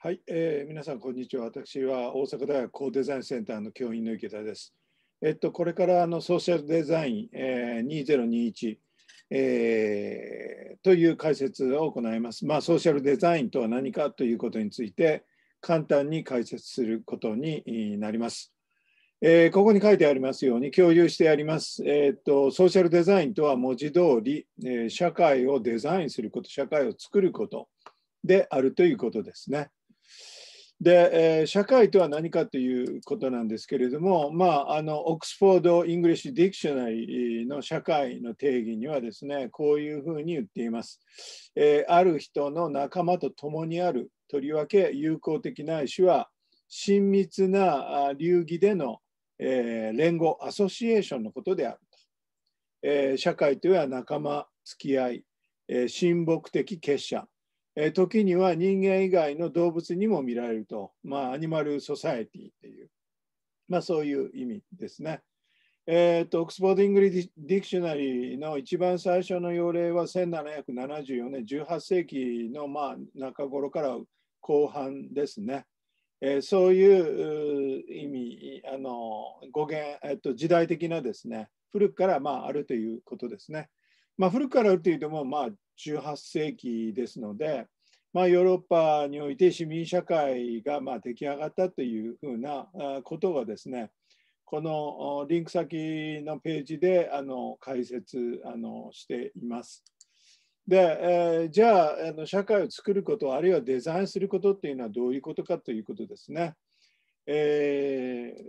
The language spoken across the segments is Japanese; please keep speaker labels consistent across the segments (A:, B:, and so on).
A: はい、えー、皆さんこんにちは。私は大阪大学高デザインセンターの教員の池田です。えっとこれからあのソーシャルデザイン、えー、2021、えー、という解説を行います。まあソーシャルデザインとは何かということについて簡単に解説することになります。えー、ここに書いてありますように共有してあります。えー、っとソーシャルデザインとは文字通り、えー、社会をデザインすること、社会を作ることであるということですね。で、えー、社会とは何かということなんですけれども、まあ、あのオックスフォード・イングリッシュ・ディクショナリーの社会の定義にはですねこういうふうに言っています、えー、ある人の仲間と共にあるとりわけ友好的ないしは親密な流儀での、えー、連合アソシエーションのことであると、え社会とは仲間付き合い、え親睦的結社え時には人間以外の動物にも見られると、まあ、アニマル・ソサエティっていう、まあ、そういう意味ですね。えーと、オックスフォード・イングリッディクショナリーの一番最初の用例は1774年18世紀のまあ中頃から後半ですね。えー、そういう意味あの語源、えっと、時代的なですね古くからまああるということですね。まあ、古くからっていうともまあ18世紀ですので、まあ、ヨーロッパにおいて市民社会がまあ出来上がったというふうなことがですねこのリンク先のページであの解説あのしています。で、えー、じゃああの社会を作ることあるいはデザインすることっていうのはどういうことかということですね。えー、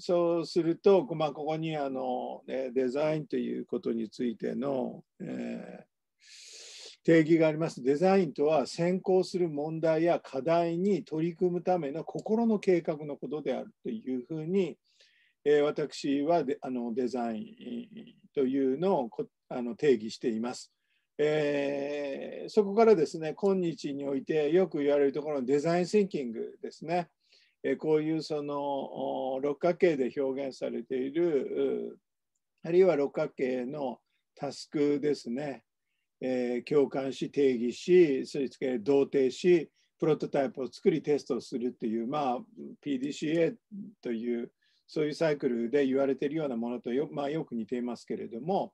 A: そうすると、まあ、ここにあの、デザインということについての、えー、定義があります。デザインとは先行する問題や課題に取り組むための心の計画のことであるというふうに、えー、私はデあのデザインというのをあの定義しています。えー、そこからですね今日においてよく言われるところのデザインシンキングですね、えこういうその六角形で表現されているあるいは六角形のタスクですね、えー、共感し定義しそれつけ同定しプロトタイプを作りテストをするっていうまあ PDCA というそういうサイクルで言われているようなものとよ,、まあ、よく似ていますけれども、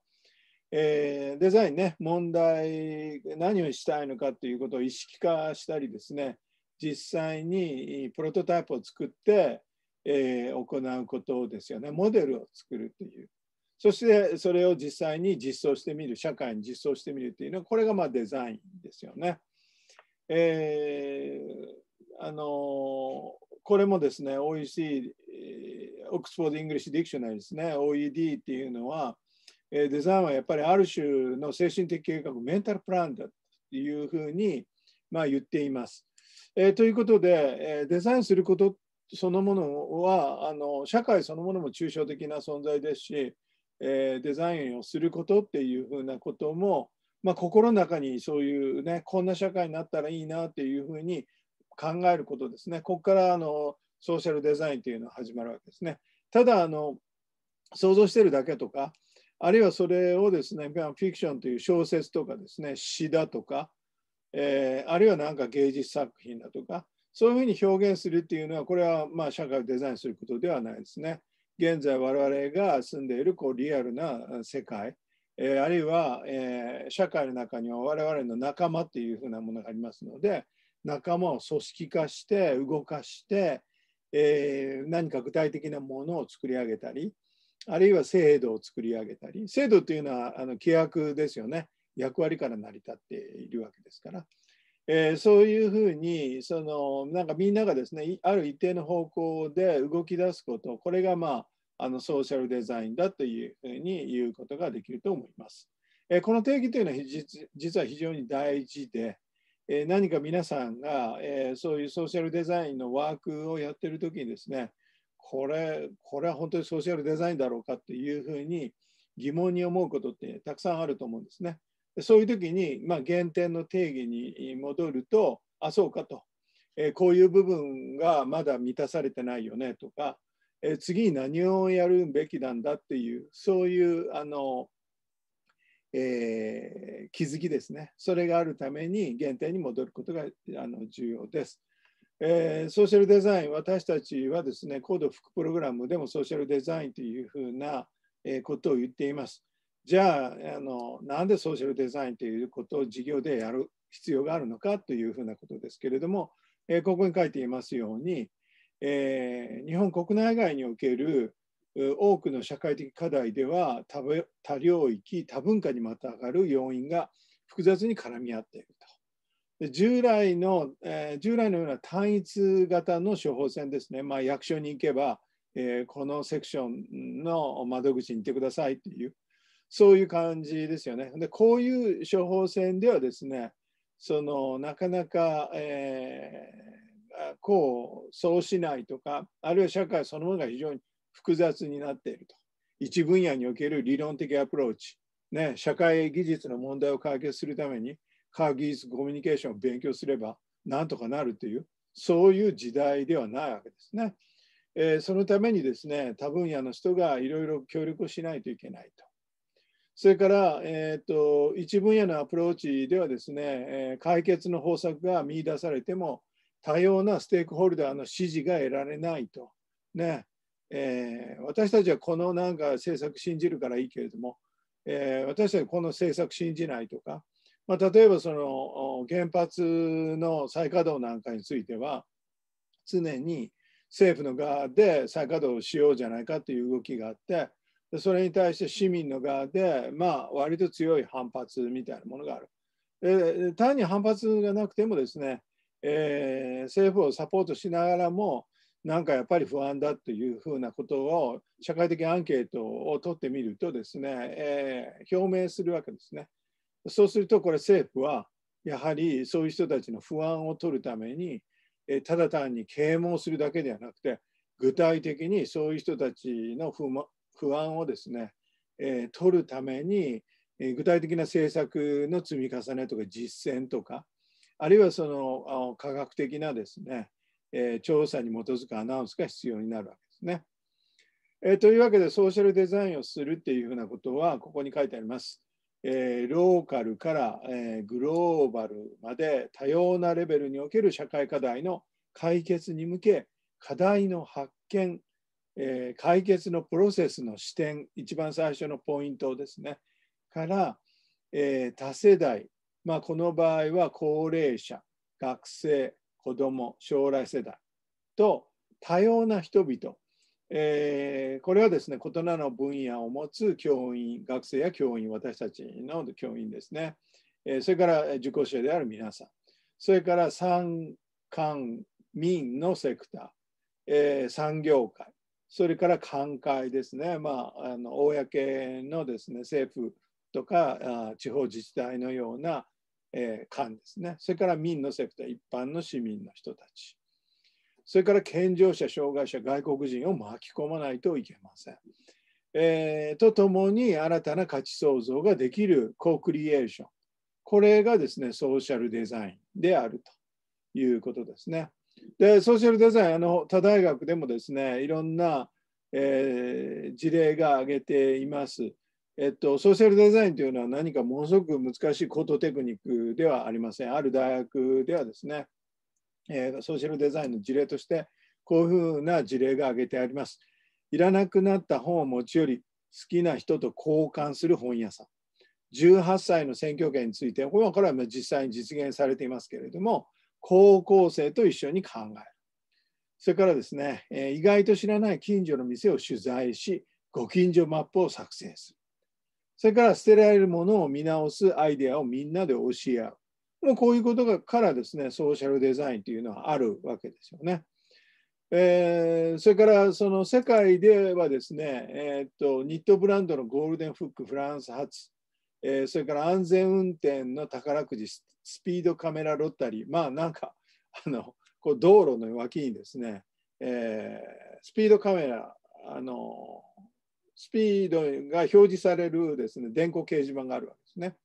A: えー、デザインね問題何をしたいのかということを意識化したりですね実際にプロトタイプを作って、えー、行うことですよねモデルを作るというそしてそれを実際に実装してみる社会に実装してみるというのはこれがまあデザインですよね。えー、あのこれもですね OEC オックスフォード・イングリッシュ・ディクショナリーですね OED っていうのはデザインはやっぱりある種の精神的計画メンタルプランだというふうに、まあ、言っています。えー、ということで、えデザインすることそのものはあの社会そのものも抽象的な存在ですし、えデザインをすることっていうふうなことも、まあ、心の中にそういうねこんな社会になったらいいなっていうふうに考えることですねここからあのソーシャルデザインというのが始まるわけですねただあの想像してるだけとかあるいはそれをですねフィクションという小説とかですね詩だとかえー、あるいは何か芸術作品だとかそういうふうに表現するっていうのはこれはまあ社会をデザインすることではないですね。現在我々が住んでいるこうリアルな世界、えー、あるいは、えー、社会の中には我々の仲間っていうふうなものがありますので仲間を組織化して動かして、えー、何か具体的なものを作り上げたりあるいは制度を作り上げたり制度っていうのはあの規約ですよね。役割から成り立っているわけですから、えー、そういうふうにそのなんかみんながですねある一定の方向で動き出すことこれがまああのソーシャルデザインだというふうに言うことができると思います。えー、この定義というのは実は非常に大事で、えー、何か皆さんが、えー、そういうソーシャルデザインのワークをやってる時にですねこれこれは本当にソーシャルデザインだろうかというふうに疑問に思うことってたくさんあると思うんですね。そういう時に、まあ、原点の定義に戻るとあそうかと、えー、こういう部分がまだ満たされてないよねとか、えー、次に何をやるべきなんだっていうそういうあの、えー、気づきですねそれがあるために原点に戻ることがあの重要です。えー、ソーシャルデザイン私たちはですね高度副プログラムでもソーシャルデザインというふうなことを言っています。じゃああのなんでソーシャルデザインということを事業でやる必要があるのかというふうなことですけれども、えー、ここに書いていますように、えー、日本国内外における多くの社会的課題では多領域多文化にまたがる要因が複雑に絡み合っていると。従来の、えー、従来のような単一型の処方箋ですね、まあ、役所に行けば、えー、このセクションの窓口に行ってくださいというそういう感じですよね。で、こういう処方箋ではですね、そのなかなか、えー、こうそうしないとか、あるいは社会そのものが非常に複雑になっていると。一分野における理論的アプローチ、ね、社会技術の問題を解決するために、科学技術、コミュニケーションを勉強すればなんとかなるという、そういう時代ではないわけですね。えー、そのためにですね、他分野の人がいろいろ協力をしないといけないと。それから、えーと、一分野のアプローチではですね、え解決の方策が見出されても多様なステークホルダーの支持が得られないと。ねえー、私たちはこのなんか政策信じるからいいけれども、えー、私たちはこの政策信じないとか、まあ、例えばその原発の再稼働なんかについては常に政府の側で再稼働しようじゃないかという動きがあってそれに対して市民の側で、まあ、割と強い反発みたいなものがある。え単に反発がなくてもですね、えー、政府をサポートしながらも、なんかやっぱり不安だというふうなことを社会的アンケートを取ってみるとですね、えー、表明するわけですね。そうするとこれ政府はやはりそういう人たちの不安を取るために、えー、ただ単に啓蒙するだけではなくて具体的にそういう人たちの不不安をですね、えー、取るために、えー、具体的な政策の積み重ねとか実践とかあるいはその科学的なですね、えー、調査に基づくアナウンスが必要になるわけですね。えー、というわけでソーシャルデザインをするっていうふうなことはここに書いてあります。えー、ローカルから、えグローバルまで多様なレベルにおける社会課題の解決に向け課題の発見えー、解決のプロセスの視点一番最初のポイントですねから、えー、多世代、まあ、この場合は高齢者学生子ども将来世代と多様な人々、えー、これはですね異なる分野を持つ教員学生や教員私たちの教員ですね、えそれから受講者である皆さんそれから産官民のセクター、え産業界それから寛解ですね、まあ、あの公のですね政府とか地方自治体のような、えー、ですね、それから民のセクター、一般の市民の人たち、それから健常者、障害者、外国人を巻き込まないといけません。えー、とともに新たな価値創造ができるコークリエーション、これがですね、ソーシャルデザインであるということですね。でソーシャルデザインあの他大学でもですねいろんな、えー、事例が挙げています。えっと、ソーシャルデザインというのは何かものすごく難しい高等テクニックではありません。ある大学ではですね、えー、ソーシャルデザインの事例としてこういうふうな事例が挙げてあります。いらなくなった本を持ち寄り好きな人と交換する本屋さん。18歳の選挙権について、これは実際に実現されていますけれども、高校生と一緒に考える。それからですね、え意外と知らない近所の店を取材し、ご近所マップを作成する。それから捨てられるものを見直すアイデアをみんなで教え合う。もうこういうことからですね、ソーシャルデザインというのはあるわけですよね。えー、それからその世界ではですね、えー、っとニットブランドのゴールデンフックフランス発、えー、それから安全運転の宝くじスピードカメラロッタリー、まあなんか、あの、こう道路の脇にですね、えー、スピードカメラ、あの、スピードが表示されるですね、電光掲示板があるわけですね。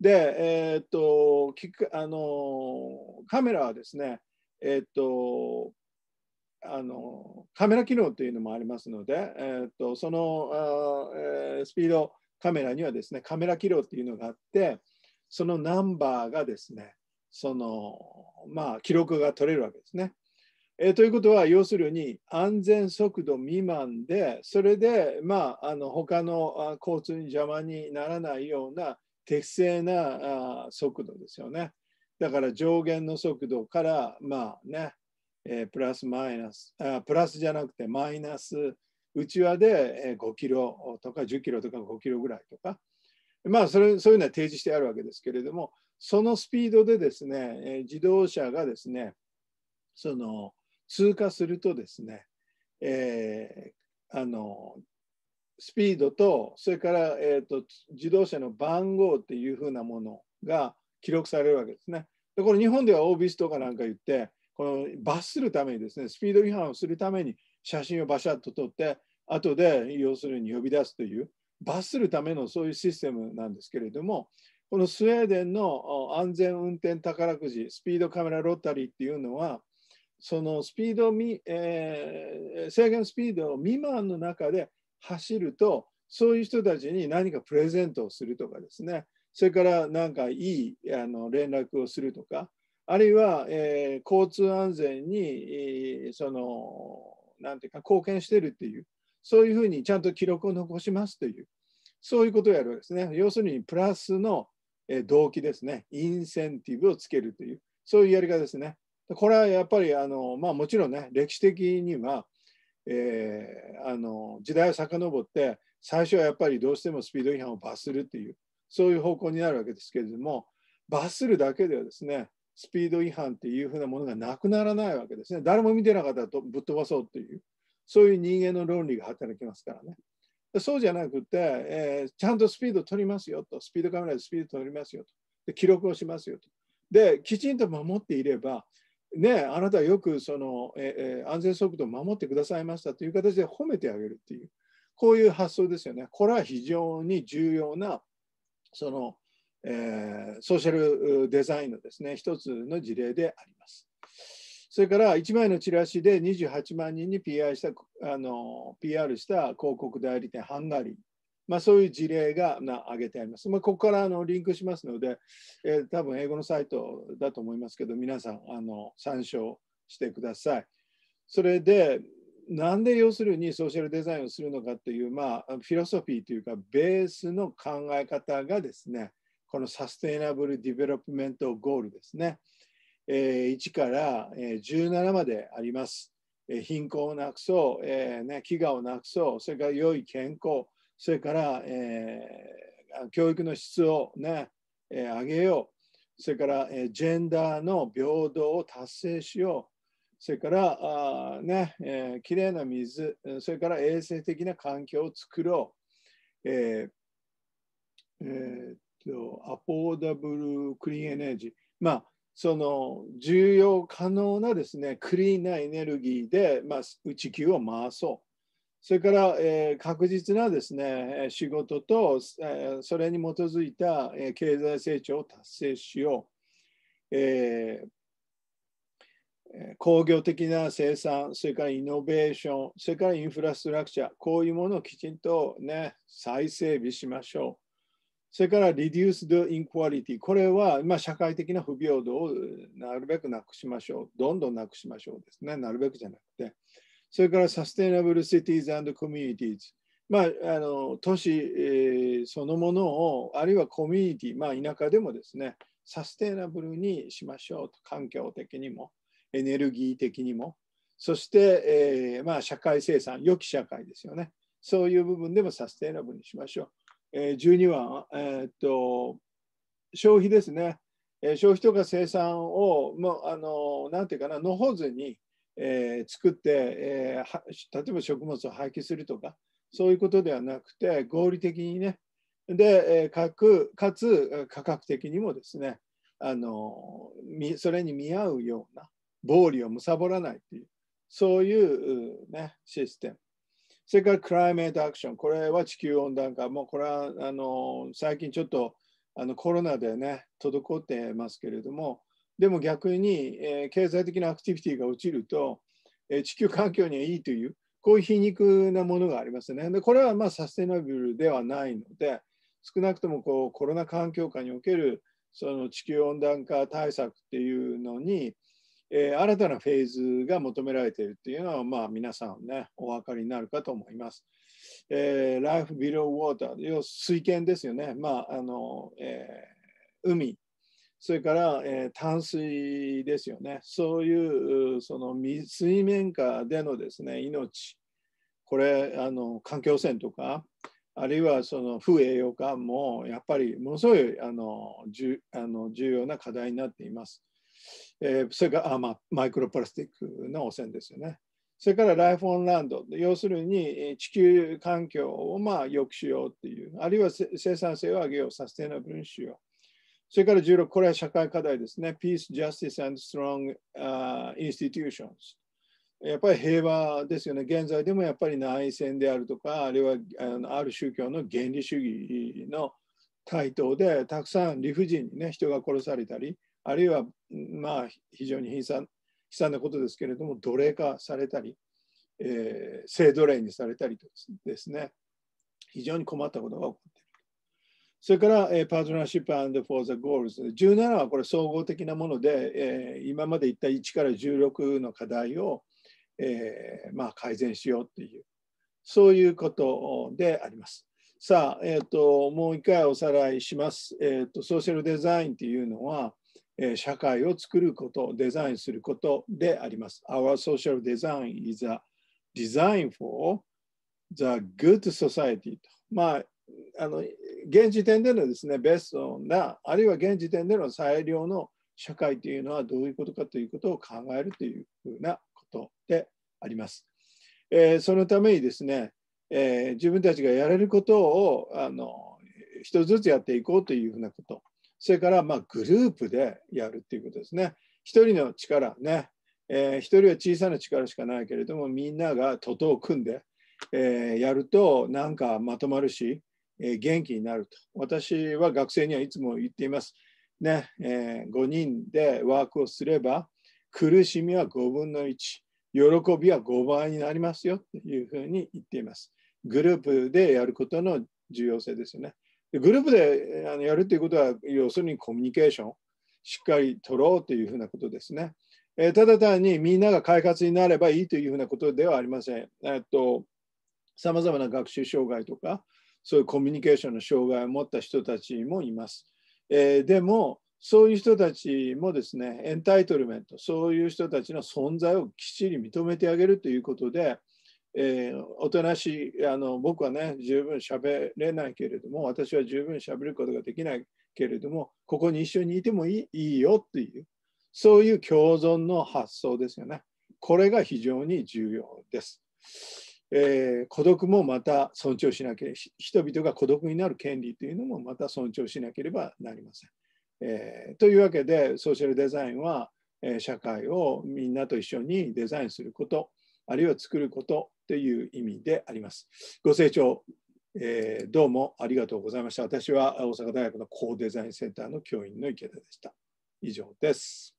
A: で、えー、っと、あの、カメラはですね、えー、っと、あのカメラ機能というのもありますので、えー、っとそのあ、えー、スピードカメラにはですねカメラ機能というのがあって、そのナンバーがですね、その、まあ、記録が取れるわけですね。えー、ということは、要するに安全速度未満で、それで、まあ、あの他の交通に邪魔にならないような適正なあ速度ですよね。だから上限の速度から、まあね、えー、プラスマイナスあ、プラスじゃなくてマイナス、うちわで5キロとか10キロとか5キロぐらいとか、まあそれそういうのは提示してあるわけですけれどもそのスピードでですね自動車がですねその通過するとですね、えー、あのスピードとそれから、えーと、自動車の番号っていうふうなものが記録されるわけですね。でこれ日本では o b ビ s とかなんか言ってこの罰するためにですねスピード違反をするために写真をバシャッと撮って後で要するに呼び出すという罰するためのそういうシステムなんですけれども、このスウェーデンの安全運転宝くじ、スピードカメラロッタリーっていうのは、そのスピードみ、えー、制限スピード未満の中で走ると、そういう人たちに何かプレゼントをするとかですね、それからなんかいいあの連絡をするとか、あるいは、えー、交通安全に、その、なんていうか、貢献してるっていう、そういうふうにちゃんと記録を残しますという、そういうことをやるわけですね。要するに、プラスの動機ですね、インセンティブをつけるという、そういうやり方ですね。これはやっぱりあの、まあ、もちろんね、歴史的には、えー、あの時代を遡って、最初はやっぱりどうしてもスピード違反を罰するという、そういう方向になるわけですけれども、罰するだけではですね、スピード違反っていうふうなものがなくならないわけですね。誰も見てなかったらぶっ飛ばそうという、そういう人間の論理が働きますからね。そうじゃなくて、えー、ちゃんとスピード取りますよと、スピードカメラでスピード取りますよと、で記録をしますよと。で、きちんと守っていれば、ね、あなたはよくその、えー、安全速度を守ってくださいましたという形で褒めてあげるっていう、こういう発想ですよね。これは非常に重要な、その、えー、ソーシャルデザインのですね、一つの事例であります。それから1枚のチラシで28万人に PR したあの PR した広告代理店ハンガリー、まあ、そういう事例がな挙げてあります。まあ、ここからあのリンクしますので、えー、多分英語のサイトだと思いますけど皆さんあの参照してください。それでなんで要するにソーシャルデザインをするのかという、まあ、フィロソフィーというかベースの考え方がですねこのサステイナブル・ディベロップメント・ゴールですね。え1から17まであります。貧困をなくそう、えーね、飢餓をなくそう、それから良い健康、それから、えー、教育の質をね、えー、上げよう、それから、えー、ジェンダーの平等を達成しよう、それからあね、えー、きれいな水、それから衛生的な環境を作ろう。えーえー、っとアポーダブルクリーンエネルギー、まあその重要可能なですねクリーンなエネルギーで、まあ、地球を回そうそれから、えー、確実なですね仕事と、えー、それに基づいた、えー、経済成長を達成しよう、え工業的な生産、それからイノベーション、それからインフラストラクチャー、こういうものをきちんと、ね、再整備しましょう。それから reduced inequality。これは、まあ、社会的な不平等をなるべくなくしましょう。どんどんなくしましょうですね。なるべくじゃなくて。それから sustainable cities and communities。まあ、あの都市、えー、そのものを、あるいはコミュニティ、まあ、田舎でもですね、サステイナブルにしましょうと、環境的にも、エネルギー的にも、そして、えーまあ、社会生産、良き社会ですよね。そういう部分でもサステナブルにしましょう。え12番、えー、っと消費ですね、えー、消費とか生産をまあ、あのなんていうかなのほずに、えー、作って、えー、例えば食物を廃棄するとかそういうことではなくて合理的にねで、えー、かくかつ価格的にもですねあのそれに見合うような暴利を貪らないというそういう、ね、システムそれからクライメートアクション、これは地球温暖化、もうこれはあの最近ちょっとあのコロナでね、滞ってますけれども、でも逆に、えー、経済的なアクティビティが落ちると、えー、地球環境にはいいという、こういう皮肉なものがありますね。でこれはまあサステナブルではないので、少なくともこうコロナ環境下におけるその地球温暖化対策っていうのに、えー、新たなフェーズが求められているっていうのは、まあ、皆さんね、お分かりになるかと思います。えー、Life Below Water、要水圏ですよね、まああのえー、海、それから、えー、淡水ですよね、そういうその水面下でのですね命、これあの、環境汚染とか、あるいはその不栄養感もやっぱりものすごいあのあの重要な課題になっています。えー、それがあ、まあ、マイクロプラスチックの汚染ですよね。それからライフオンランド、要するに地球環境をまあ良くしようっていう、あるいは生産性を上げよう、サステナブルにしよう。それから16、これは社会課題ですね。Peace, Justice and Strong、uh, Institutions。やっぱり平和ですよね。現在でもやっぱり内戦であるとか、あるいはある宗教の原理主義の台頭で、たくさん理不尽にね、人が殺されたり、あるいは、まあ、非常に悲惨悲惨なことですけれども奴隷化されたり、えー、性奴隷にされたりとですね非常に困ったことが起こっている。それから、えー、トナーシップ and for the Goals。17はこれ総合的なもので、えー、今まで言った1から16の課題を、えーまあ、改善しようっていう、そういうことであります。さあ、えーと、もう一回おさらいします。えーと、とソーシャルデザインっていうのは、社会を作ること、デザインすることであります。Our social design is a design for the good society まあ、あの、現時点でのですね、ベストな、あるいは現時点での最良の社会というのはどういうことかということを考えるというふうなことであります。えー、そのためにですね、えー、自分たちがやれることをあの一つずつやっていこうというふうなこと。それからまあグループでやるっていうことですね。一人の力ね、えー、一人は小さな力しかないけれども、みんなが徒党を組んで、えー、やるとなんかまとまるし、えー、元気になると。私は学生にはいつも言っています。ね、えー、5人でワークをすれば、苦しみは5分の1、喜びは5倍になりますよというふうに言っています。グループでやることの重要性ですよね。グループであのやるということは、要するにコミュニケーション、しっかり取ろうというふうなことですね。えー、ただ単にみんなが快活になればいいというふうなことではありません。えっと、さまざまな学習障害とか、そういうコミュニケーションの障害を持った人たちもいます。えー、でも、そういう人たちもですね、エンタイトルメント、そういう人たちの存在をきっちり認めてあげるということで、えー、おとなしいあの僕はね十分喋れないけれども私は十分喋ることができないけれどもここに一緒にいてもいいいいよっていうそういう共存の発想ですよねこれが非常に重要です、えー、孤独もまた尊重しなければ人々が孤独になる権利というのもまた尊重しなければなりません、えー、というわけでソーシャルデザインは、え社会をみんなと一緒にデザインすることあるいは作ることという意味であります。ご清聴、えー、どうもありがとうございました。私は大阪大学の高デザインセンターの教員の池田でした。以上です。